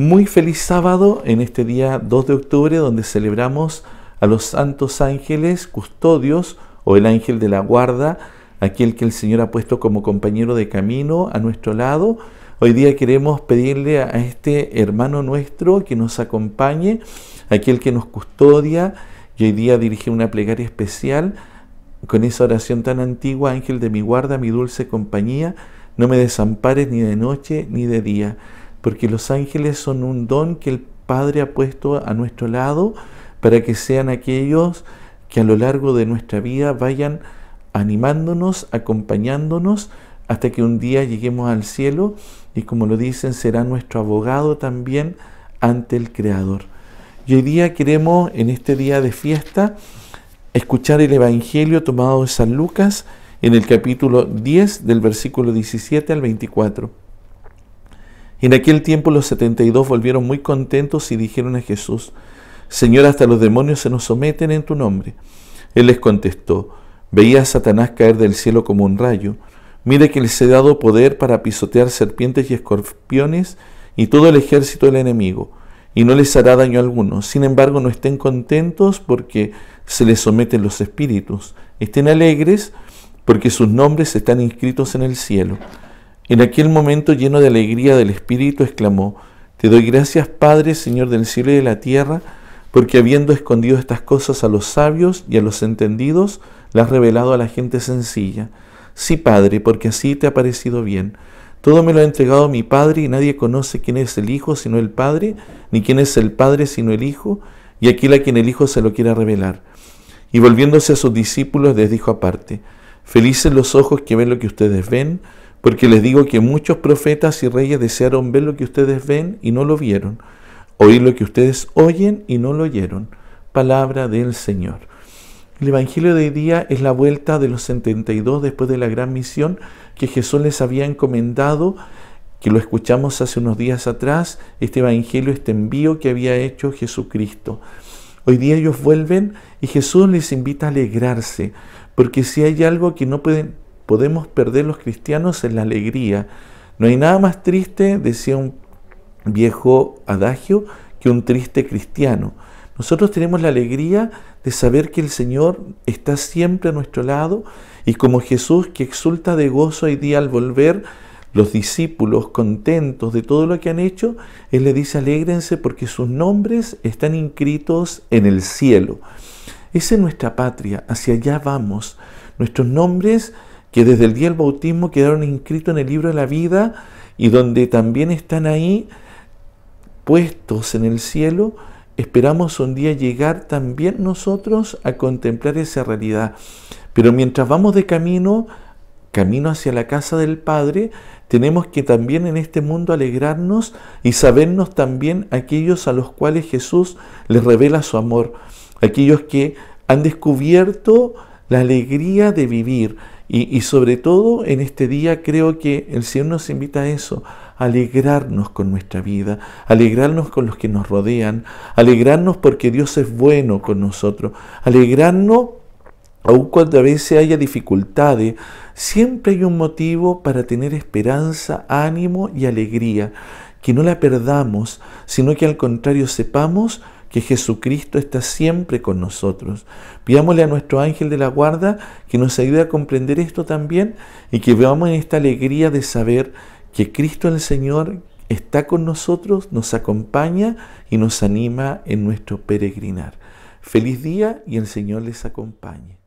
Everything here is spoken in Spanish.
Muy feliz sábado en este día 2 de octubre donde celebramos a los santos ángeles custodios o el ángel de la guarda, aquel que el Señor ha puesto como compañero de camino a nuestro lado. Hoy día queremos pedirle a este hermano nuestro que nos acompañe, aquel que nos custodia y hoy día dirige una plegaria especial con esa oración tan antigua, ángel de mi guarda, mi dulce compañía, no me desampares ni de noche ni de día porque los ángeles son un don que el Padre ha puesto a nuestro lado para que sean aquellos que a lo largo de nuestra vida vayan animándonos, acompañándonos, hasta que un día lleguemos al cielo y como lo dicen, será nuestro abogado también ante el Creador. Y hoy día queremos, en este día de fiesta, escuchar el Evangelio tomado de San Lucas en el capítulo 10 del versículo 17 al 24. En aquel tiempo los setenta y dos volvieron muy contentos y dijeron a Jesús, Señor, hasta los demonios se nos someten en tu nombre. Él les contestó, veía a Satanás caer del cielo como un rayo. Mire que les he dado poder para pisotear serpientes y escorpiones y todo el ejército del enemigo, y no les hará daño alguno. Sin embargo, no estén contentos porque se les someten los espíritus. Estén alegres porque sus nombres están inscritos en el cielo. En aquel momento lleno de alegría del Espíritu, exclamó, Te doy gracias, Padre, Señor del cielo y de la tierra, porque habiendo escondido estas cosas a los sabios y a los entendidos, las has revelado a la gente sencilla. Sí, Padre, porque así te ha parecido bien. Todo me lo ha entregado mi Padre y nadie conoce quién es el Hijo sino el Padre, ni quién es el Padre sino el Hijo, y aquel a quien el Hijo se lo quiera revelar. Y volviéndose a sus discípulos les dijo aparte, Felices los ojos que ven lo que ustedes ven, porque les digo que muchos profetas y reyes desearon ver lo que ustedes ven y no lo vieron, oír lo que ustedes oyen y no lo oyeron. Palabra del Señor. El Evangelio de hoy día es la vuelta de los 72 después de la gran misión que Jesús les había encomendado, que lo escuchamos hace unos días atrás, este Evangelio, este envío que había hecho Jesucristo. Hoy día ellos vuelven y Jesús les invita a alegrarse, porque si hay algo que no pueden podemos perder los cristianos en la alegría. No hay nada más triste, decía un viejo adagio, que un triste cristiano. Nosotros tenemos la alegría de saber que el Señor está siempre a nuestro lado y como Jesús que exulta de gozo hoy día al volver, los discípulos contentos de todo lo que han hecho, Él le dice alégrense porque sus nombres están inscritos en el cielo. Esa es nuestra patria, hacia allá vamos. Nuestros nombres que desde el día del bautismo quedaron inscritos en el libro de la vida y donde también están ahí puestos en el cielo, esperamos un día llegar también nosotros a contemplar esa realidad. Pero mientras vamos de camino, camino hacia la casa del Padre, tenemos que también en este mundo alegrarnos y sabernos también aquellos a los cuales Jesús les revela su amor, aquellos que han descubierto la alegría de vivir, y, sobre todo en este día creo que el Señor nos invita a eso, alegrarnos con nuestra vida, alegrarnos con los que nos rodean, alegrarnos porque Dios es bueno con nosotros, alegrarnos aun cuando a veces haya dificultades, siempre hay un motivo para tener esperanza, ánimo y alegría, que no la perdamos, sino que al contrario sepamos que Jesucristo está siempre con nosotros. Pidámosle a nuestro ángel de la guarda que nos ayude a comprender esto también y que veamos en esta alegría de saber que Cristo el Señor está con nosotros, nos acompaña y nos anima en nuestro peregrinar. Feliz día y el Señor les acompañe.